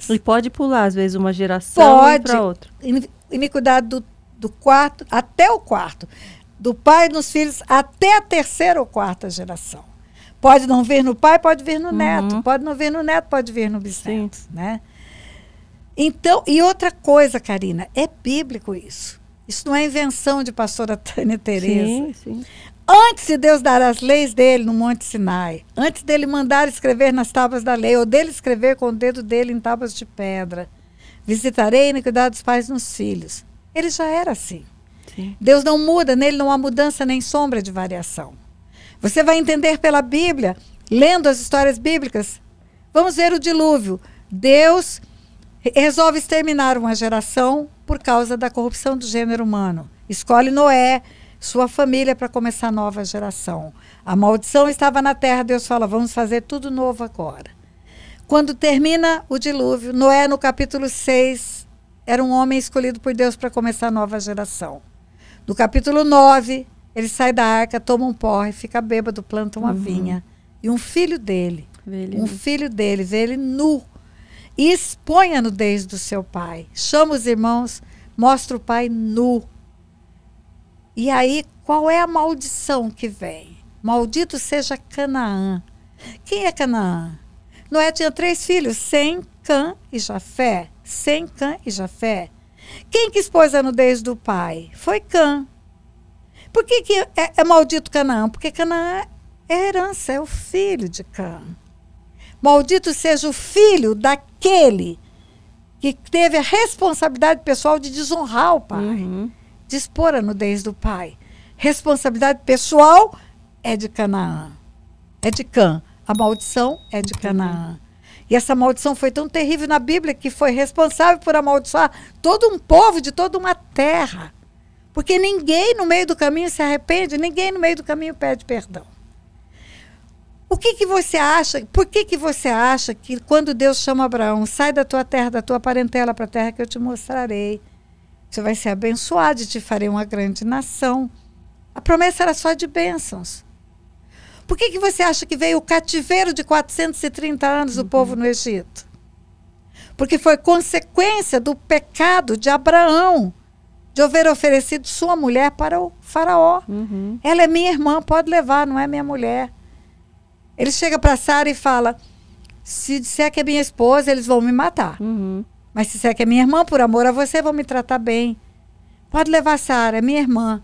outras. E pode pular, às vezes, uma geração para outra. E me cuidar do, do quarto até o quarto. Do pai nos filhos até a terceira ou quarta geração. Pode não vir no pai, pode vir no uhum. neto. Pode não vir no neto, pode vir no bisneto. Sim. Né? Então, e outra coisa, Karina, é bíblico isso. Isso não é invenção de pastora Tânia Tereza. Sim, sim. Antes de Deus dar as leis dele no Monte Sinai, antes dele mandar escrever nas tábuas da lei, ou dele escrever com o dedo dele em tábuas de pedra, visitarei a iniquidade dos pais nos filhos. Ele já era assim. Sim. Deus não muda, nele não há mudança nem sombra de variação. Você vai entender pela Bíblia, lendo as histórias bíblicas. Vamos ver o dilúvio. Deus resolve exterminar uma geração por causa da corrupção do gênero humano. Escolhe Noé, sua família para começar a nova geração. A maldição estava na terra, Deus fala: vamos fazer tudo novo agora. Quando termina o dilúvio, Noé, no capítulo 6, era um homem escolhido por Deus para começar a nova geração. No capítulo 9, ele sai da arca, toma um porre, fica bêbado, planta uma uhum. vinha. E um filho dele, um filho dele, vê ele nu. E expõe a nudez do seu pai. Chama os irmãos, mostra o pai nu e aí, qual é a maldição que vem? Maldito seja Canaã. Quem é Canaã? Noé tinha três filhos, Sem, Cã e Jafé. Sem, Cã e Jafé. Quem que expôs a nudez do pai? Foi Cã. Por que, que é, é maldito Canaã? Porque Canaã é herança, é o filho de Cã. Maldito seja o filho daquele que teve a responsabilidade pessoal de desonrar o pai. Uhum dispor a nudez do pai. Responsabilidade pessoal é de Canaã. É de Cã. A maldição é de Canaã. E essa maldição foi tão terrível na Bíblia que foi responsável por amaldiçoar todo um povo de toda uma terra. Porque ninguém no meio do caminho se arrepende, ninguém no meio do caminho pede perdão. O que, que você acha? Por que, que você acha que quando Deus chama Abraão, sai da tua terra, da tua parentela para a terra que eu te mostrarei? Você vai ser abençoado e te farei uma grande nação. A promessa era só de bênçãos. Por que, que você acha que veio o cativeiro de 430 anos do uhum. povo no Egito? Porque foi consequência do pecado de Abraão de haver oferecido sua mulher para o faraó. Uhum. Ela é minha irmã, pode levar, não é minha mulher. Ele chega para Sara e fala: se disser que é minha esposa, eles vão me matar. Uhum. Mas se você quer que é minha irmã, por amor a você, vou me tratar bem. Pode levar Sara, é minha irmã.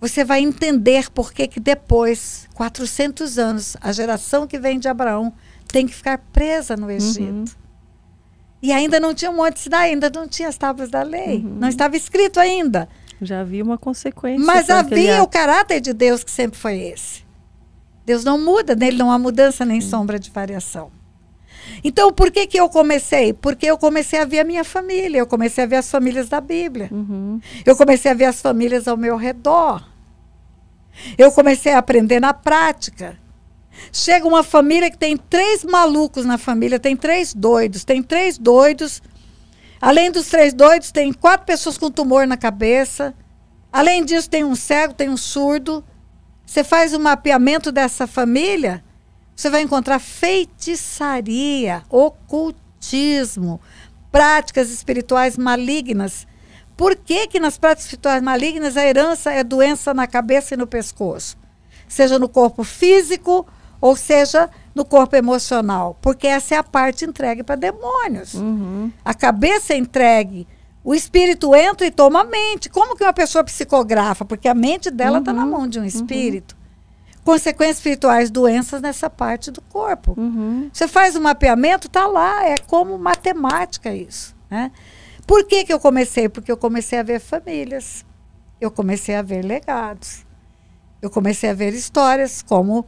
Você vai entender por que, que depois, 400 anos, a geração que vem de Abraão tem que ficar presa no uhum. Egito. Uhum. E ainda não tinha um monte de cidade, ainda não tinha as tábuas da lei. Uhum. Não estava escrito ainda. Já havia uma consequência. Mas havia o caráter de Deus que sempre foi esse. Deus não muda, nele não há mudança nem uhum. sombra de variação. Então, por que, que eu comecei? Porque eu comecei a ver a minha família, eu comecei a ver as famílias da Bíblia. Uhum. Eu comecei a ver as famílias ao meu redor. Eu comecei a aprender na prática. Chega uma família que tem três malucos na família, tem três doidos, tem três doidos. Além dos três doidos, tem quatro pessoas com tumor na cabeça. Além disso, tem um cego, tem um surdo. Você faz o um mapeamento dessa família, você vai encontrar feitiçaria, ocultismo, práticas espirituais malignas. Por que, que nas práticas espirituais malignas a herança é doença na cabeça e no pescoço? Seja no corpo físico ou seja no corpo emocional, porque essa é a parte entregue para demônios. Uhum. A cabeça é entregue, o espírito entra e toma a mente. Como que uma pessoa psicografa? Porque a mente dela está uhum. na mão de um uhum. espírito consequências espirituais, doenças nessa parte do corpo. Uhum. Você faz o um mapeamento, tá lá, é como matemática isso. Né? Por que, que eu comecei? Porque eu comecei a ver famílias, eu comecei a ver legados, eu comecei a ver histórias como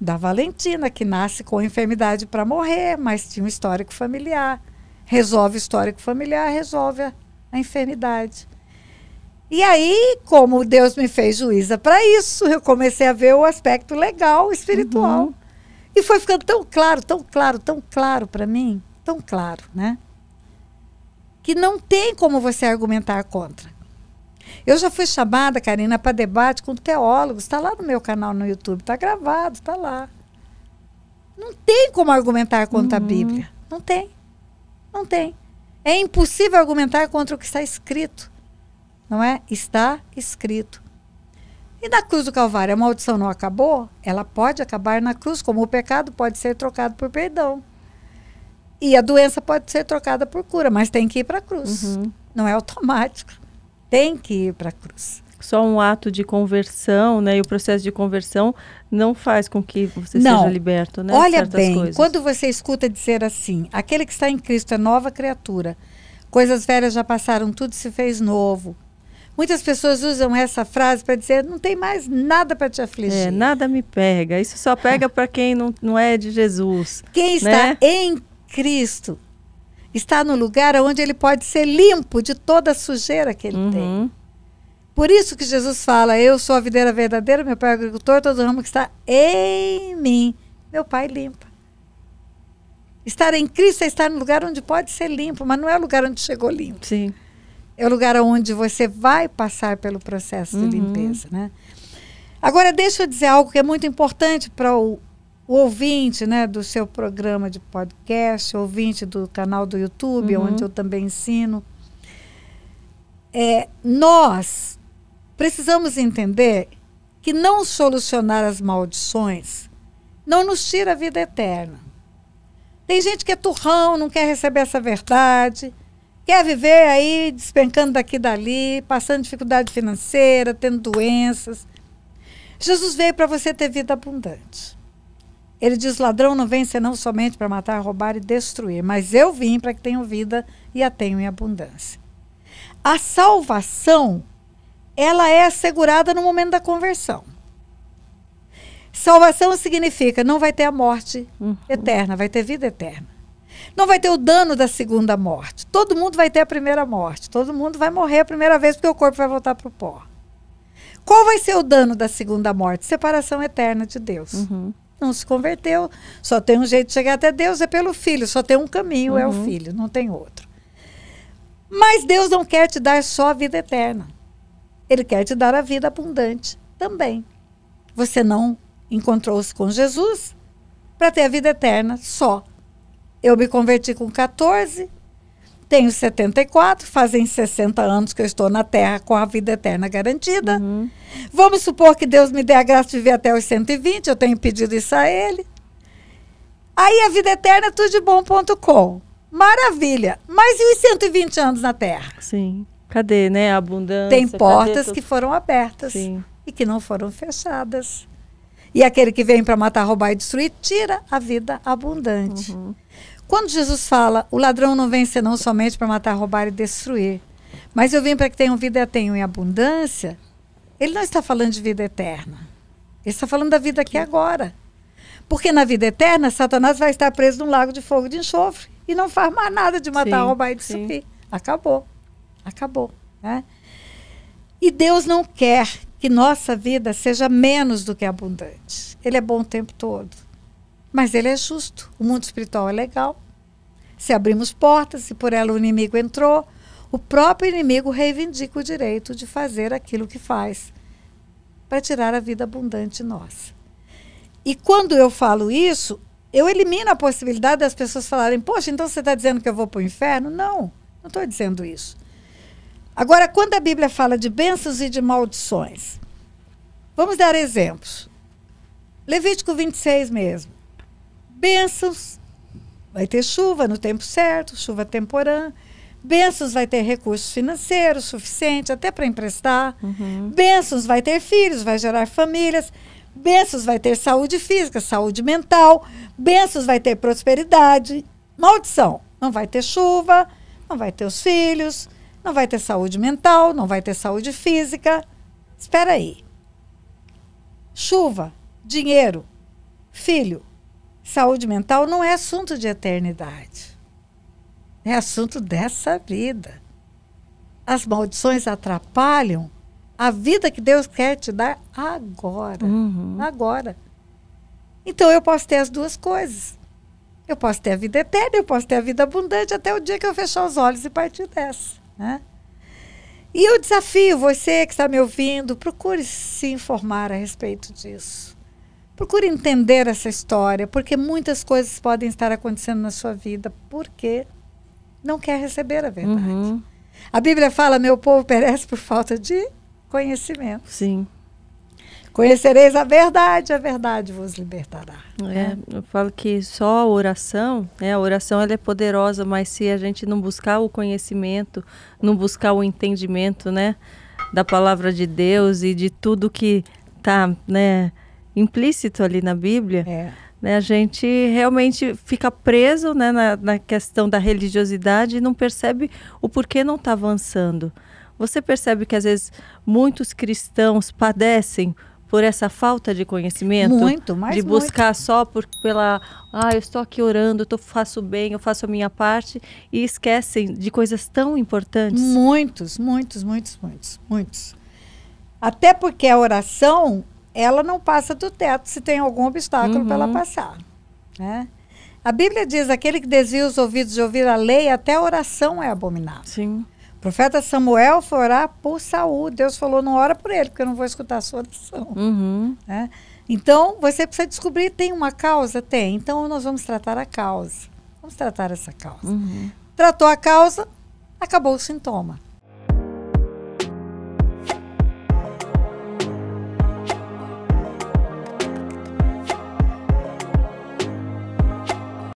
da Valentina, que nasce com enfermidade para morrer, mas tinha um histórico familiar. Resolve o histórico familiar, resolve a, a enfermidade. E aí, como Deus me fez juíza para isso, eu comecei a ver o aspecto legal, espiritual. Uhum. E foi ficando tão claro, tão claro, tão claro para mim, tão claro, né? Que não tem como você argumentar contra. Eu já fui chamada, Karina, para debate com teólogos. Está lá no meu canal no YouTube, está gravado, está lá. Não tem como argumentar contra uhum. a Bíblia. Não tem. Não tem. É impossível argumentar contra o que está escrito não é? Está escrito. E na cruz do Calvário, a maldição não acabou? Ela pode acabar na cruz, como o pecado pode ser trocado por perdão. E a doença pode ser trocada por cura, mas tem que ir para a cruz. Uhum. Não é automático. Tem que ir para a cruz. Só um ato de conversão, né? E o processo de conversão não faz com que você não. seja liberto, né? Olha bem, coisas. quando você escuta dizer assim, aquele que está em Cristo é nova criatura, coisas velhas já passaram, tudo se fez novo. Muitas pessoas usam essa frase para dizer: não tem mais nada para te é, afligir. É, nada me pega. Isso só pega para quem não, não é de Jesus. Quem né? está né? em Cristo está no lugar onde ele pode ser limpo de toda a sujeira que ele uhum. tem. Por isso que Jesus fala: Eu sou a videira verdadeira, meu pai é agricultor, todo ramo que está em mim, meu pai limpa. Estar em Cristo é estar no lugar onde pode ser limpo, mas não é o lugar onde chegou limpo. Sim é o lugar onde você vai passar pelo processo uhum. de limpeza, né? Agora, deixa eu dizer algo que é muito importante para o, o, ouvinte né, do seu programa de podcast, ouvinte do canal do YouTube, uhum. onde eu também ensino. É, nós precisamos entender que não solucionar as maldições não nos tira a vida eterna. Tem gente que é turrão, não quer receber essa verdade Quer viver aí despencando daqui e dali, passando dificuldade financeira, tendo doenças. Jesus veio para você ter vida abundante. Ele diz: ladrão não vem senão somente para matar, roubar e destruir, mas eu vim para que tenham vida e a tenham em abundância. A salvação, ela é assegurada no momento da conversão. Salvação significa não vai ter a morte uhum. eterna, vai ter vida eterna. Não vai ter o dano da segunda morte. Todo mundo vai ter a primeira morte. Todo mundo vai morrer a primeira vez porque o corpo vai voltar para o pó. Qual vai ser o dano da segunda morte? Separação eterna de Deus. Uhum. Não se converteu. Só tem um jeito de chegar até Deus é pelo filho. Só tem um caminho, uhum. é o uhum. filho. Não tem outro. Mas Deus não quer te dar só a vida eterna. Ele quer te dar a vida abundante também. Você não encontrou-se com Jesus para ter a vida eterna só. Eu me converti com 14, tenho 74, fazem 60 anos que eu estou na Terra com a vida eterna garantida. Uhum. Vamos supor que Deus me dê a graça de viver até os 120, eu tenho pedido isso a Ele. Aí a vida eterna é tudo Maravilha. Mas e os 120 anos na Terra? Sim. Cadê, né? A abundância. Tem portas que foram abertas Sim. e que não foram fechadas. E aquele que vem para matar, roubar e destruir, tira a vida abundante. Uhum. Quando Jesus fala, o ladrão não vem senão somente para matar, roubar e destruir, mas eu vim para que tenham vida e tenham em abundância, ele não está falando de vida eterna. Ele está falando da vida aqui agora. Porque na vida eterna, Satanás vai estar preso num lago de fogo de enxofre e não faz mais nada de matar, sim, roubar e destruir. Sim. Acabou. Acabou. Né? E Deus não quer que nossa vida seja menos do que abundante. Ele é bom o tempo todo. Mas ele é justo. O mundo espiritual é legal. Se abrimos portas, se por ela o inimigo entrou, o próprio inimigo reivindica o direito de fazer aquilo que faz para tirar a vida abundante nossa. E quando eu falo isso, eu elimino a possibilidade das pessoas falarem: Poxa, então você está dizendo que eu vou para o inferno? Não, não estou dizendo isso. Agora, quando a Bíblia fala de bênçãos e de maldições, vamos dar exemplos. Levítico 26 mesmo. Bênçãos, vai ter chuva no tempo certo, chuva temporã. Bênçãos vai ter recursos financeiros suficiente até para emprestar. Uhum. Bênçãos vai ter filhos, vai gerar famílias. Bênçãos vai ter saúde física, saúde mental. Bênçãos vai ter prosperidade. Maldição, não vai ter chuva, não vai ter os filhos, não vai ter saúde mental, não vai ter saúde física. Espera aí. Chuva, dinheiro, filho, saúde mental não é assunto de eternidade. É assunto dessa vida. As maldições atrapalham a vida que Deus quer te dar agora. Uhum. Agora. Então eu posso ter as duas coisas. Eu posso ter a vida eterna, eu posso ter a vida abundante até o dia que eu fechar os olhos e partir dessa. Né? E eu desafio você que está me ouvindo, procure se informar a respeito disso. Procure entender essa história, porque muitas coisas podem estar acontecendo na sua vida porque não quer receber a verdade. Uhum. A Bíblia fala: meu povo perece por falta de conhecimento. Sim. Conhecereis a verdade, a verdade vos libertará. É, é. eu falo que só a oração, né, a oração ela é poderosa, mas se a gente não buscar o conhecimento, não buscar o entendimento, né, da palavra de Deus e de tudo que está, né, implícito ali na Bíblia, é. né, a gente realmente fica preso né, na, na questão da religiosidade e não percebe o porquê não está avançando. Você percebe que às vezes muitos cristãos padecem por essa falta de conhecimento? Muito, mas De buscar muito. só por, pela, ah, eu estou aqui orando, eu faço bem, eu faço a minha parte e esquecem de coisas tão importantes. Muitos, muitos, muitos, muitos, muitos. Até porque a oração ela não passa do teto se tem algum obstáculo uhum. para ela passar. Né? A Bíblia diz: aquele que desvia os ouvidos de ouvir a lei, até a oração é abominável. Sim. O profeta Samuel foi orar por Saul. Deus falou: não ora por ele, porque eu não vou escutar a sua oração. Uhum. Né? Então, você precisa descobrir: tem uma causa? Tem. Então, nós vamos tratar a causa. Vamos tratar essa causa. Uhum. Tratou a causa, acabou o sintoma.